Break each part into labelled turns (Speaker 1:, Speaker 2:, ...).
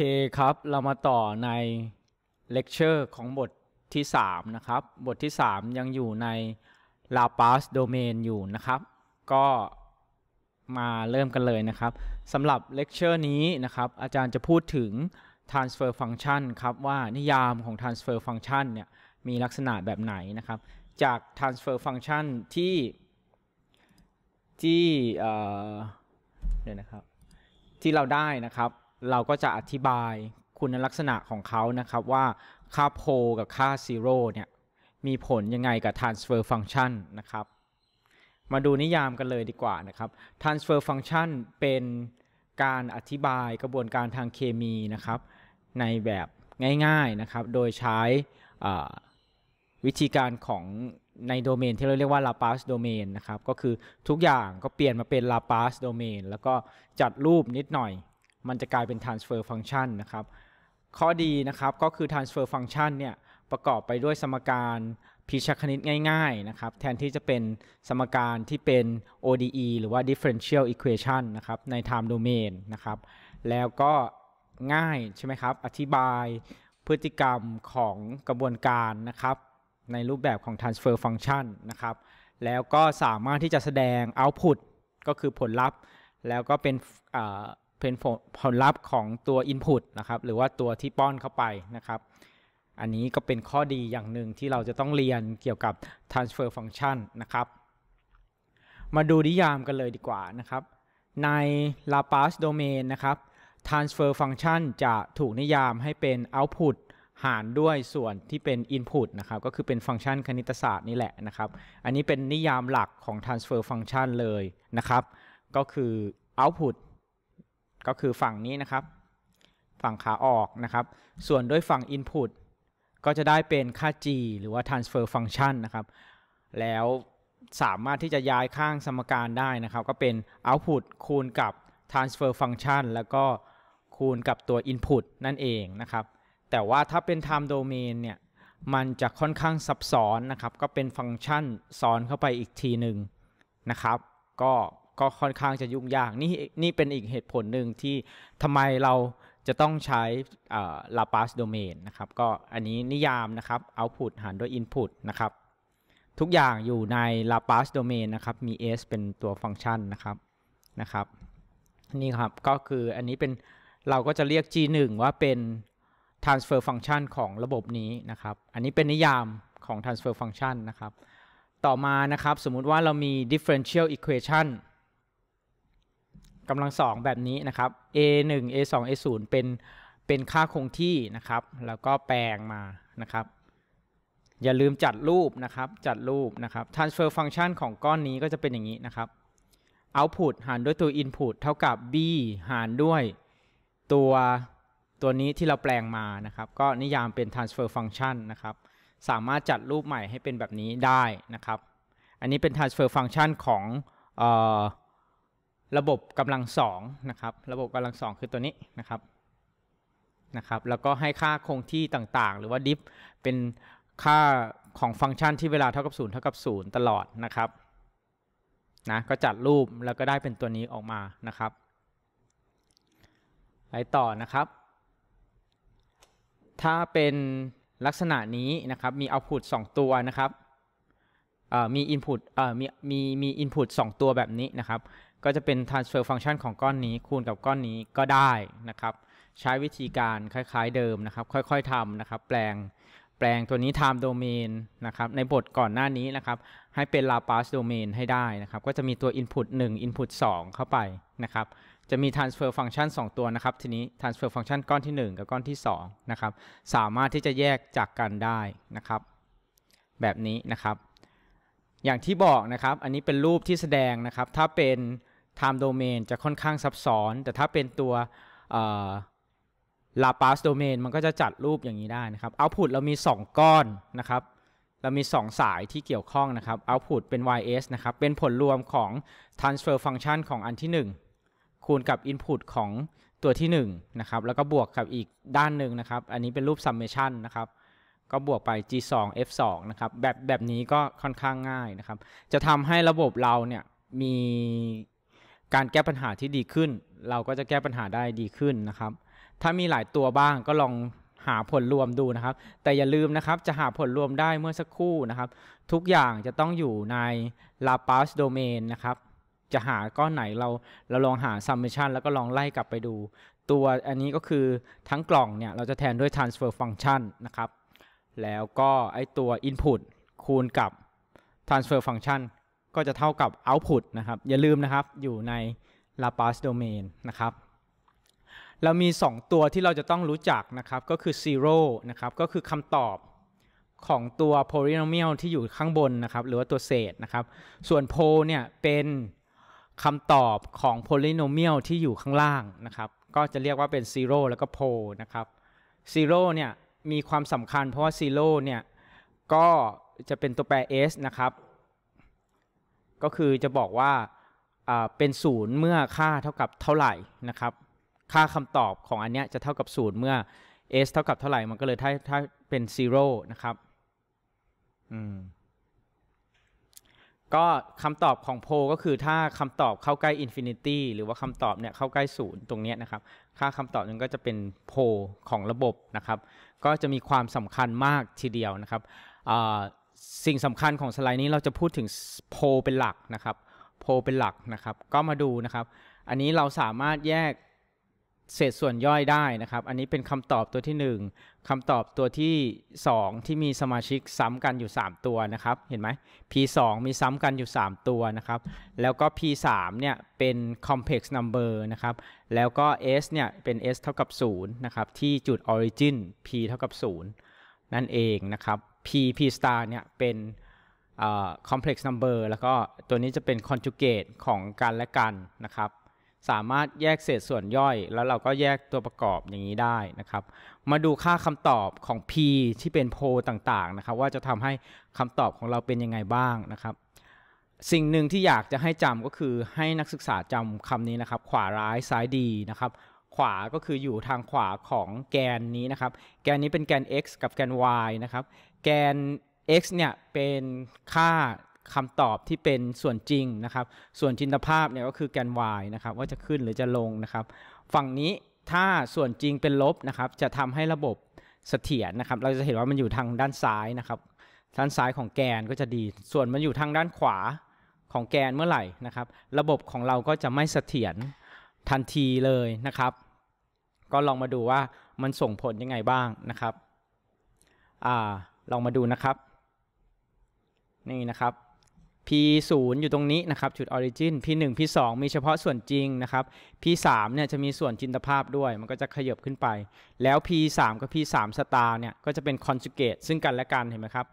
Speaker 1: เคครับ เรามาต่อในเลคเชอร์ของบทที่ 3 นะครับ บทที่ 3 ยังอยู่ใน l a p a ส Domain อยู่นะครับ ก็มาเริ่มกันเลยนะครับสำหรับเลคเชอร์นี้นะครับ อาจารย์จะพูดถึง transfer function ครับว่านิยามของ transfer function เนี่ย มีลักษณะแบบไหนนะครับ จาก transfer function ที่ที่เดี๋ยวนะครับที่เราได้นะครับเราก็จะอธิบายคุณลักษณะของเขานะครับว่าค่าโพกับค่าซีโร่เนี่ย มีผลยังไงกับ transfer function นะครับ มาดูนิยามกันเลยดีกว่านะครับ transfer function เป็นการอธิบายกระบวนการทางเคมีนะครับ ในแบบง่ายๆ นะครับโดยใช้วิธีการของในโดเมนที่เราเรียกว่า Laplace domain นะครับ ก็คือทุกอย่างก็เปลี่ยนมาเป็น Laplace domain แล้วก็จัดรูปนิดหน่อยมันจะกลายเป็น transfer function นะครับ ข้อดีนะครับก็คือ transfer function เนี่ย ประกอบไปด้วยสมการพิชคณิตง่ายๆนะครับ แทนที่จะเป็นสมการที่เป็น ODE หรือว่า differential equation นะครับใน time domain นะครับ แล้วก็ง่ายใช่ไหมครับ อธิบายพฤติกรรมของกระบวนการนะครับในรูปแบบของ transfer function นะครับ แล้วก็สามารถที่จะแสดง output ก็คือผลลัพธ์แล้วก็เป็นเป็นผลลัพธ์ของตัว Input นะครับหรือว่าตัวที่ป้อนเข้าไปนะครับ อันนี้ก็เป็นข้อดีอย่างหนึ่งที่เราจะต้องเรียนเกี่ยวกับ transfer function นะครับมาดูนิยามกันเลยดีกว่านะครับ ใน Laplace domain นะครับ transfer function จะถูกนิยามให้เป็น output หารด้วยส่วนที่เป็น input นะครับก็คือเป็นฟังก์ชันคณิตศาสตร์นี่แหละนะครับ อันนี้เป็นนิยามหลักของ transfer function เลยนะครับก็คือ output ก็คือฝั่งนี้นะครับ ฝั่งขาออกนะครับ ส่วนด้วยฝั่ง Input ก็จะได้เป็นค่า g หรือว่า transfer function นะครับแล้วสามารถที่จะย้ายข้างสมการได้นะครับ ก็เป็น output คูณกับ transfer function แล้วก็คูณกับตัว input นั่นเองนะครับ แต่ว่าถ้าเป็น time domain เนี่ยมันจะค่อนข้างซับซ้อนนะครับ ก็เป็นฟังก์ชันซ้อนเข้าไปอีกทีหนึ่งนะครับก็ก็ค่อนข้างจะยุ่งยากนี่นี่เป็นอีกเหตุผลหนึ่งที่ทำไมเราจะต้องใช้ลาปัสโดเมนนะครับก็อันนี้นิยามนะครับ output หารด้วย input นะครับทุกอย่างอยู่ในลาปัสโดเมนนะครับมี s เป็นตัวฟังก์ชันนะครับนะครับนี่ครับก็คืออันนี้เป็นเราก็จะเรียก g1 ว่าเป็น transfer function ของระบบนี้นะครับอันนี้เป็นนิยามของ transfer function นะครับต่อมานะครับสมมุติว่าเรามี differential equation กำลังสอง แบบนี้ นะครับ a 1 a 2 a 0เป็น เป็นค่าคงที่นะครับ แล้วก็แปลงมานะครับ อย่าลืมจัดรูปนะครับ จัดรูปนะครับ transfer function ของก้อนนี้ก็จะเป็นอย่างนี้นะครับ output หารด้วยตัว input เท่ากับ b หารด้วย ตัว ตัวนี้ที่เราแปลงมา นะครับ ก็นิยามเป็น transfer function นะครับ สามารถจัดรูปใหม่ให้เป็นแบบนี้ได้นะครับ อันนี้เป็น transfer function ของเอ่อระบบกำลังสองนะครับ ระบบกำลังสองคือตัวนี้นะครับ นะครับ แล้วก็ให้ค่าคงที่ต่างๆ หรือว่าดิฟเป็นค่าของฟังก์ชันที่เวลาเท่ากับ0เท่ากับ0ตลอดนะครับ นะ ก็จัดรูปแล้วก็ได้เป็นตัวนี้ออกมา นะครับ ไปต่อนะครับ ถ้าเป็นลักษณะนี้นะครับ มีเอา p u t 2ตัวนะครับ มีอินพุตมีมีมีนพุตสตัวแบบนี้นะครับก็จะเป็น transfer function ของก้อนนี้คูณกับก้อนนี้ก็ได้นะครับ ใช้วิธีการคล้ายๆเดิมนะครับ ค่อยๆทำนะครับ แปลงแปลงตัวนี้ time domain นะครับในบทก่อนหน้านี้นะครับ ให้เป็น Laplace domain ให้ได้นะครับก็จะมีตัว input 1 input 2 เข้าไปนะครับ จะมี transfer function 2ตัวนะครับ ทีนี้ transfer function ก้อนที่ 1 กับก้อนที่2นะครับ สามารถที่จะแยกจากกันได้นะครับ แบบนี้นะครับ อย่างที่บอกนะครับ อันนี้เป็นรูปที่แสดงนะครับถ้าเป็น time domain จะค่อนข้างซับซ้อน แต่ถ้าเป็นตัว Laplace domain มันก็จะจัดรูปอย่างนี้ได้นะครับ output เรามี 2 ก้อนนะครับ เรามี 2 สายที่เกี่ยวข้องนะครับ output เป็น ys นะ ครับ เป็นผลรวมของ transfer function ของอันที่ 1คูณกับ input ของตัวที่ 1 นะครับ แล้วก็บวกกับอีกด้านหนึ่งนะครับ อันนี้เป็นรูป summation นะครับ ก็บวกไป g2 f2 นะครับ แบบแบบนี้ก็ค่อนข้างง่ายนะครับ จะทำให้ระบบเราเนี่ยมีการแก้ปัญหาที่ดีขึ้น เราก็จะแก้ปัญหาได้ดีขึ้นนะครับ ถ้ามีหลายตัวบ้างก็ลองหาผลรวมดูนะครับ แต่อย่าลืมนะครับจะหาผลรวมได้เมื่อสักครู่นะครับ ทุกอย่างจะต้องอยู่ใน Laplace domain นะครับจะหาก้อนไหน เราเราลองหา summation แล้วก็ลองไล่กลับไปดู ตัวอันนี้ก็คือทั้งกล่องเนี่ย เราจะแทนด้วย transfer function นะครับแล้วก็ไอตัว input คูณกับ transfer function ก็จะเท่ากับ output นะครับอย่าลืมนะครับอยู่ใน Laplace domain นะครับเรามี 2 ตัวที่เราจะต้องรู้จักนะครับก็คือ zero นะครับก็คือคำตอบของตัว polynomial ที่อยู่ข้างบนนะครับ หรือว่าตัวเศษนะครับ ส่วน pole เนี่ยเป็นคำตอบของ polynomial ที่อยู่ข้างล่างนะครับ ก็จะเรียกว่าเป็น zero แล้วก็ pole นะครับ zero เนี่ยมีความสำคัญเพราะว่า zero เนี่ยก็จะเป็นตัวแปร s นะครับก็คือจะบอกว่าเป็นศูนย์เมื่อค่าเท่ากับเท่าไหร่นะครับ ค่าคำตอบของอันเนี้ย จะเท่ากับศูนย์เมื่อ s เท่ากับเท่าไหร่ มันก็เลยถ้าถ้าเป็น zero นะครับอืมก็คำตอบของโพก็คือถ้าคำตอบเข้าใกล้อินฟินิตี้หรือว่าคำตอบเนี่ยเข้าใกล้ศูนย์ตรงนี้นะครับ ค่าคำตอบนั้นก็จะเป็นโพของระบบนะครับ ก็จะมีความสำคัญมากทีเดียวนะครับสิ่งสำคัญของสไลด์นี้เราจะพูดถึงโพเป็นหลักนะครับโพเป็นหลักนะครับ ก็มาดูนะครับ อันนี้เราสามารถแยกเศษส่วนย่อยได้นะครับ อันนี้เป็นคำตอบตัวที่ 1 คำตอบตัวที่ 2 ที่มีสมาชิกซ้ำกันอยู่ 3 ตัวนะครับ เห็นไหม P2 มีซ้ำกันอยู่ 3 ตัวนะครับ แล้วก็ P3 เนี่ยเป็น complex number นะครับแล้วก็ S เนี่ยเป็น S เท่ากับ0นะครับที่จุด origin P เท่ากับ0นั่นเองนะครับ p p star เนี่ยเป็น complex number แล้วก็ตัวนี้จะเป็น conjugate ของกันและกันนะครับ สามารถแยกเศษส่วนย่อย แล้วเราก็แยกตัวประกอบอย่างนี้ได้นะครับ มาดูค่าคำตอบของ p ที่เป็นโพต่างๆ นะครับว่าจะทำให้คำตอบของเราเป็นยังไงบ้างนะครับ สิ่งหนึ่งที่อยากจะให้จำก็คือให้นักศึกษาจำคำนี้นะครับ ขวาร้ายซ้ายดีนะครับ ขวาก็คืออยู่ทางขวาของแกนนี้นะครับ แกนนี้เป็นแกน x กับแกน y นะครับแกน x เนี่ย เป็นค่าคำตอบที่เป็นส่วนจริงนะครับ ส่วนจินตภาพเนี่ยก็คือแกน y นะครับ ว่าจะขึ้นหรือจะลงนะครับ ฝั่งนี้ถ้าส่วนจริงเป็นลบนะครับ จะทำให้ระบบเสถียรนะครับ เราจะเห็นว่ามันอยู่ทางด้านซ้ายนะครับด้านซ้ายของแกนก็จะดี ส่วนมันอยู่ทางด้านขวาของแกนเมื่อไหร่นะครับ ระบบของเราก็จะไม่เสถียรทันทีเลยนะครับ ก็ลองมาดูว่ามันส่งผลยังไงบ้างนะครับอ่าลองมาดูนะครับ นี่นะครับ p 0อยู่ตรงนี้นะครับจุด origin p 1 p 2มีเฉพาะส่วนจริงนะครับ p 3เนี่ยจะมีส่วนจินตภาพด้วย มันก็จะขยบขึ้นไป แล้ว p 3กับ p 3 star เนี่ยก็จะเป็น conjugate ซึ่งกันและกันเห็นไหมครับ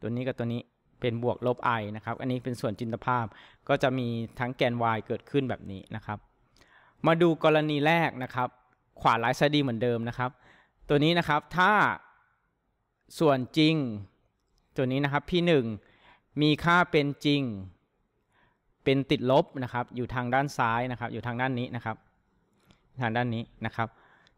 Speaker 1: ตัวนี้กับตัวนี้เป็นบวกลบ i นะครับอันนี้เป็นส่วนจินตภาพก็จะมีทั้งแกน y เกิดขึ้นแบบนี้นะครับ มาดูกรณีแรกนะครับ ขวาไลท์ไซดีเหมือนเดิมนะครับ ตัวนี้นะครับถ้าส่วนจริงตัวนี้นะครับพ่1มีค่าเป็นจริง เป็นติดลบนะครับ อยู่ทางด้านซ้ายนะครับ อยู่ทางด้านนี้นะครับ ทางด้านนี้นะครับ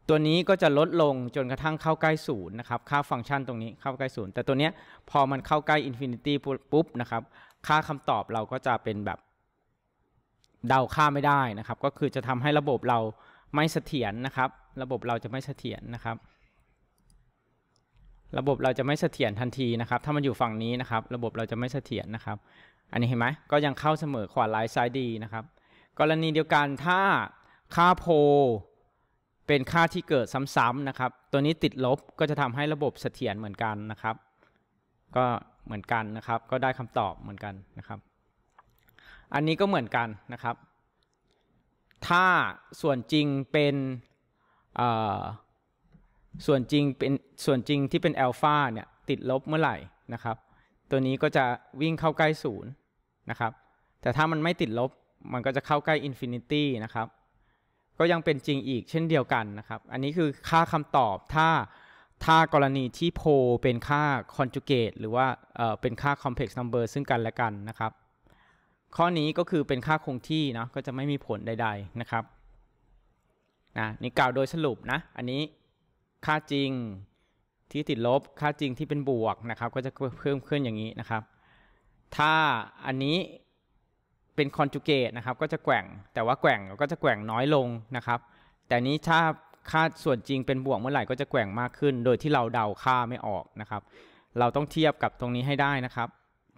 Speaker 1: ตัวนี้ก็จะลดลงจนกระทั่งเข้าใกล้ศูนย์นะครับค่าฟังก์ชันตรงนี้เข้าใกล้ศูนย์แต่ตัวเนี้ยพอมันเข้าใกล้อินฟินิตี้ปุ๊บนะครับ ค่าคำตอบเราก็จะเป็นแบบ เดาค่าไม่ได้นะครับ ก็คือจะทำให้ระบบเราไม่เสถียรนะครับ ระบบเราจะไม่เสถียรนะครับระบบเราจะไม่เสถียรทันทีนะครับ ถ้ามันอยู่ฝั่งนี้นะครับ ระบบเราจะไม่เสถียรนะครับ อันนี้เห็นไหมก็ยังเข้าเสมอขวาไลท์ซ้ายดีนะครับ กรณีเดียวกันถ้าค่าโพเป็นค่าที่เกิดซ้ำๆนะครับ ตัวนี้ติดลบก็จะทำให้ระบบเสถียรเหมือนกันนะครับ ก็เหมือนกันนะครับ ก็ได้คำตอบเหมือนกันนะครับ อันนี้ก็เหมือนกันนะครับ ถ้าส่วนจริงเป็นเอ่อส่วนจริงเป็นส่วนจริงที่เป็นอัลฟาเนี่ยติดลบเมื่อไหร่นะครับ ตัวนี้ก็จะวิ่งเข้าใกล้ศูนย์นะครับ แต่ถ้ามันไม่ติดลบมันก็จะเข้าใกล้อินฟินิตี้นะครับ ก็ยังเป็นจริงอีกเช่นเดียวกันนะครับ อันนี้คือค่าคำตอบถ้าถ้ากรณีที่โพเป็นค่าคอนจูเกตหรือว่าเเป็นค่าคอมเพล็กซ์นัมเบอร์ซึ่งกันและกันนะครับ ข้อนี้ก็คือเป็นค่าคงที่นะก็จะไม่มีผลใดๆนะครับนะนี่กล่าวโดยสรุปนะอันนี้ค่าจริงที่ติดลบ ค่าจริงที่เป็นบวกนะครับ ก็จะเพิ่มขึ้นอย่างนี้นะครับ ถ้าอันนี้เป็นคอนจูเกตนะครับ ก็จะแกว่ง แต่ว่าแกว่งก็จะแกว่งน้อยลงนะครับ แต่นี้ถ้าค่าส่วนจริงเป็นบวกเมื่อไหร่ก็จะแกว่งมากขึ้น โดยที่เราเดาค่าไม่ออกนะครับ เราต้องเทียบกับตรงนี้ให้ได้นะครับ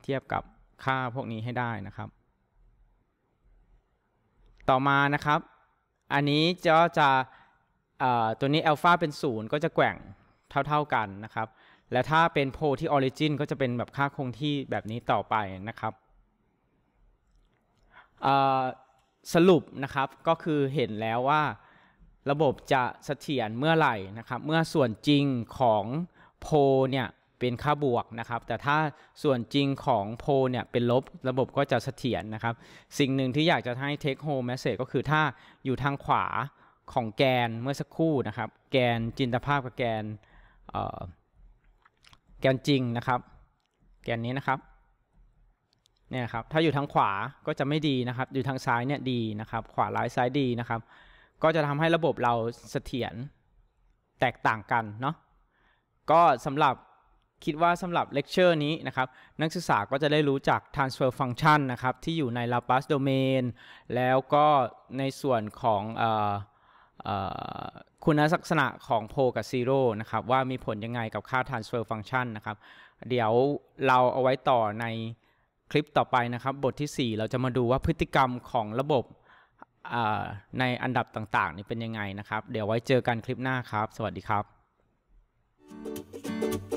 Speaker 1: เทียบกับค่าพวกนี้ให้ได้นะครับ ต่อมานะครับ อันนี้จะจะตัวนี้อลฟาเป็น 0 ก็จะแกว่งเท่า ๆกันนะครับ และถ้าเป็นโพที่ออริจินก็จะเป็นแบบค่าคงที่แบบนี้ต่อไปนะครับสรุปนะครับก็คือเห็นแล้วว่าระบบจะเสถียรเมื่อไหร่นะครับ เมื่อส่วนจริงของโพเนี่ยเป็นค่าบวกนะครับแต่ถ้าส่วนจริงของโพเนี่ยเป็นลบ ระบบก็จะเสถียรนะครับสิ่งหนึ่งที่อยากจะให้ take home message ก็คือถ้าอยู่ทางขวาของแกนเมื่อสักครู่นะครับ แกนจินตภาพกับแกนแกนจริงนะครับ แกนนี้นะครับ เนี่ยครับ ถ้าอยู่ทางขวา ก็จะไม่ดีนะครับ อยู่ทางซ้ายเนี่ยดีนะครับ ขวาร้ายซ้ายดีนะครับ ก็จะทำให้ระบบเราเสถียรแตกต่างกันเนาะ ก็สำหรับคิดว่าสำหรับเลคเชอร์นี้นะครับ นักศึกษาก็จะได้รู้จัก transfer function นะครับที่อยู่ใน Laplace domain แล้วก็ในส่วนของอคุณลักษณะของโพกับซีโร่นะครับ ว่ามีผลยังไงกับค่า transfer function นะครับ เดี๋ยวเราเอาไว้ต่อในคลิปต่อไปนะครับ บทที่ 4 เราจะมาดูว่าพฤติกรรมของระบบในอันดับต่างๆนี่เป็นยังไงนะครับ เดี๋ยวไว้เจอกันคลิปหน้าครับ สวัสดีครับ thank you